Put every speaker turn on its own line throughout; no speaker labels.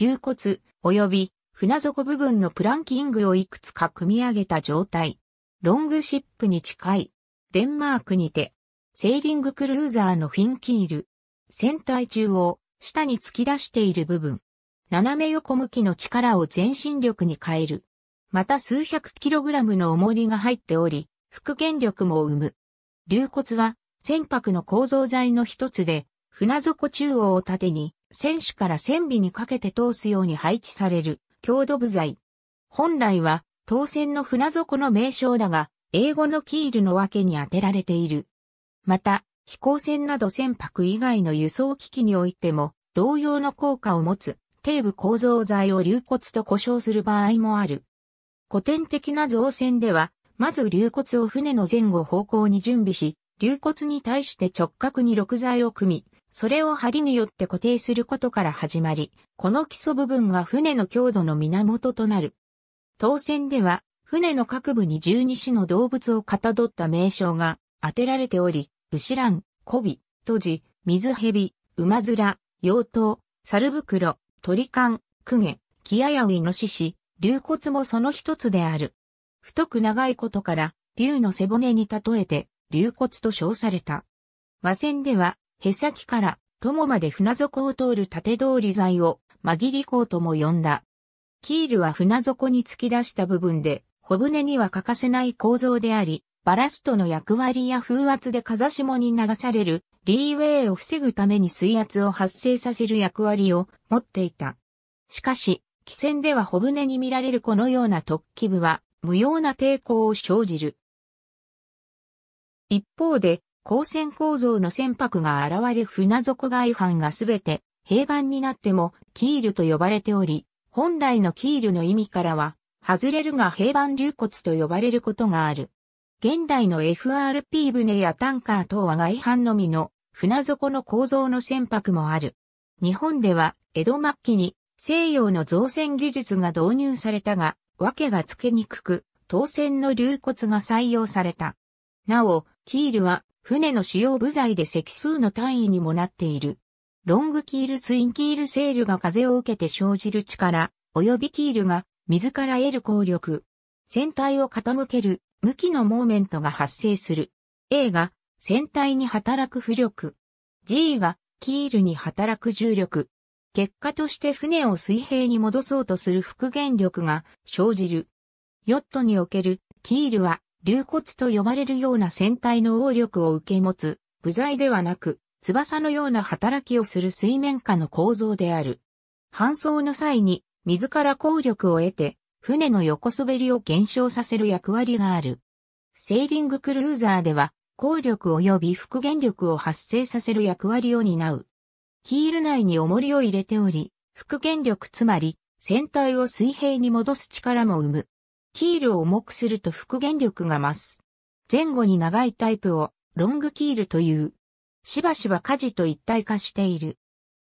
流骨、及び船底部分のプランキングをいくつか組み上げた状態。ロングシップに近い、デンマークにて、セーリングクルーザーのフィンキール、船体中央、下に突き出している部分、斜め横向きの力を全身力に変える。また数百キログラムの重りが入っており、復元力も生む。流骨は、船舶の構造材の一つで、船底中央を縦に、船首から船尾にかけて通すように配置される強度部材。本来は当船の船底の名称だが、英語のキールの訳に当てられている。また、飛行船など船舶以外の輸送機器においても、同様の効果を持つ、底部構造材を流骨と呼称する場合もある。古典的な造船では、まず流骨を船の前後方向に準備し、流骨に対して直角に6材を組み、それを針によって固定することから始まり、この基礎部分が船の強度の源となる。当選では、船の各部に十二種の動物をかたどった名称が当てられており、牛蘭、コビ、トジ、水蛇、馬面、妖刀、猿袋、鳥缶、クゲ、キアヤウイノシシ、竜骨もその一つである。太く長いことから、竜の背骨に例えて、竜骨と称された。和船では、へさきから、友まで船底を通る縦通り材を、紛り港とも呼んだ。キールは船底に突き出した部分で、小舟には欠かせない構造であり、バラストの役割や風圧で風下に流されるリーウェイを防ぐために水圧を発生させる役割を持っていた。しかし、汽船では小舟に見られるこのような突起部は無用な抵抗を生じる。一方で、光線構造の船舶が現れ船底外反がすべて平板になってもキールと呼ばれており、本来のキールの意味からは、外れるが平板流骨と呼ばれることがある。現代の FRP 船やタンカー等は外反のみの船底の構造の船舶もある。日本では江戸末期に西洋の造船技術が導入されたが、訳がつけにくく、当船の流骨が採用された。なお、キールは船の主要部材で積数の単位にもなっている。ロングキールツインキールセールが風を受けて生じる力、及びキールが水から得る効力。船体を傾ける向きのモーメントが発生する。A が船体に働く浮力。G がキールに働く重力。結果として船を水平に戻そうとする復元力が生じる。ヨットにおけるキールは流骨と呼ばれるような船体の応力を受け持つ、部材ではなく、翼のような働きをする水面下の構造である。搬送の際に、自ら効力を得て、船の横滑りを減少させる役割がある。セーリングクルーザーでは、効力及び復元力を発生させる役割を担う。キール内に重りを入れており、復元力つまり、船体を水平に戻す力も生む。キールを重くすると復元力が増す。前後に長いタイプをロングキールという。しばしば舵と一体化している。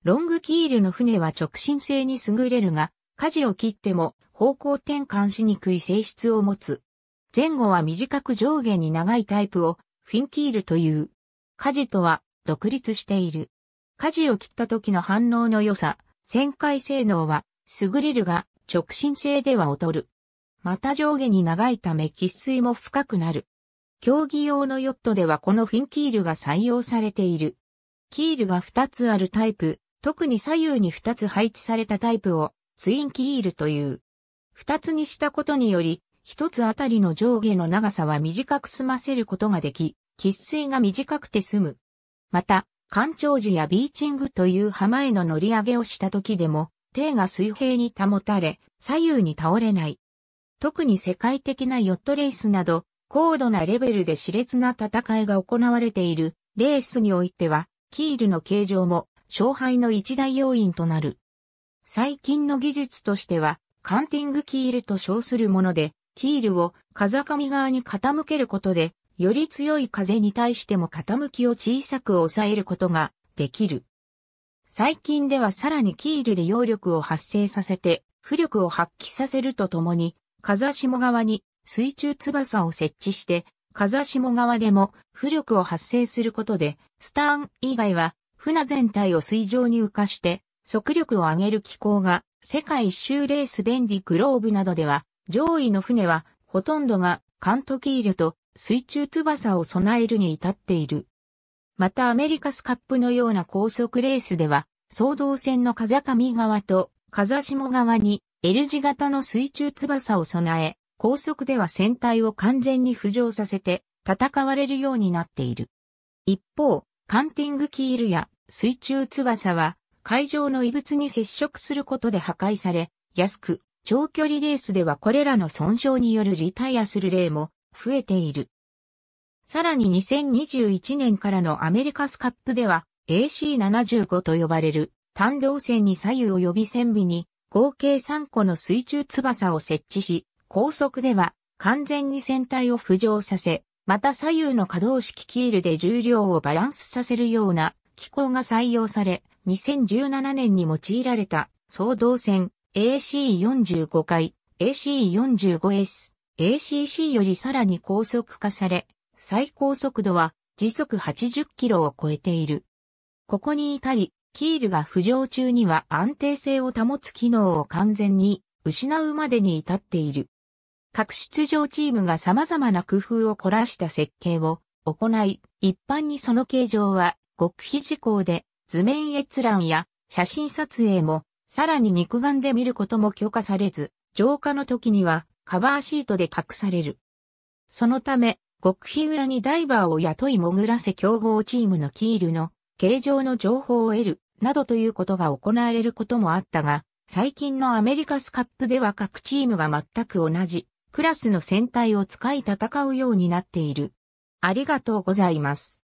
ロングキールの船は直進性に優れるが、舵を切っても方向転換しにくい性質を持つ。前後は短く上下に長いタイプをフィンキールという。舵とは独立している。舵を切った時の反応の良さ、旋回性能は優れるが直進性では劣る。また上下に長いため喫水も深くなる。競技用のヨットではこのフィンキールが採用されている。キールが2つあるタイプ、特に左右に2つ配置されたタイプをツインキールという。2つにしたことにより、1つあたりの上下の長さは短く済ませることができ、喫水が短くて済む。また、干潮時やビーチングという浜への乗り上げをした時でも、手が水平に保たれ、左右に倒れない。特に世界的なヨットレースなど、高度なレベルで熾烈な戦いが行われているレースにおいては、キールの形状も勝敗の一大要因となる。最近の技術としては、カンティングキールと称するもので、キールを風上側に傾けることで、より強い風に対しても傾きを小さく抑えることができる。最近ではさらにキールで揚力を発生させて、浮力を発揮させるとともに、風下側に水中翼を設置して、風下側でも浮力を発生することで、スターン以外は船全体を水上に浮かして、速力を上げる機構が、世界一周レース便利グローブなどでは、上位の船は、ほとんどが、カントキールと水中翼を備えるに至っている。またアメリカスカップのような高速レースでは、総動線の風上側と風下側に L 字型の水中翼を備え、高速では船体を完全に浮上させて戦われるようになっている。一方、カンティングキールや水中翼は海上の異物に接触することで破壊され、安く長距離レースではこれらの損傷によるリタイアする例も増えている。さらに2021年からのアメリカスカップでは AC75 と呼ばれる単動線に左右及び船尾に合計3個の水中翼を設置し、高速では完全に船体を浮上させ、また左右の可動式キールで重量をバランスさせるような機構が採用され、2017年に用いられた総動船 AC45 回 AC45S、ACC よりさらに高速化され、最高速度は時速80キロを超えている。ここに至り、キールが浮上中には安定性を保つ機能を完全に失うまでに至っている。各出場チームが様々な工夫を凝らした設計を行い、一般にその形状は極秘事項で図面閲覧や写真撮影も、さらに肉眼で見ることも許可されず、浄化の時にはカバーシートで隠される。そのため、極秘裏にダイバーを雇い潜らせ競合チームのキールの形状の情報を得るなどということが行われることもあったが、最近のアメリカスカップでは各チームが全く同じクラスの戦隊を使い戦うようになっている。ありがとうございます。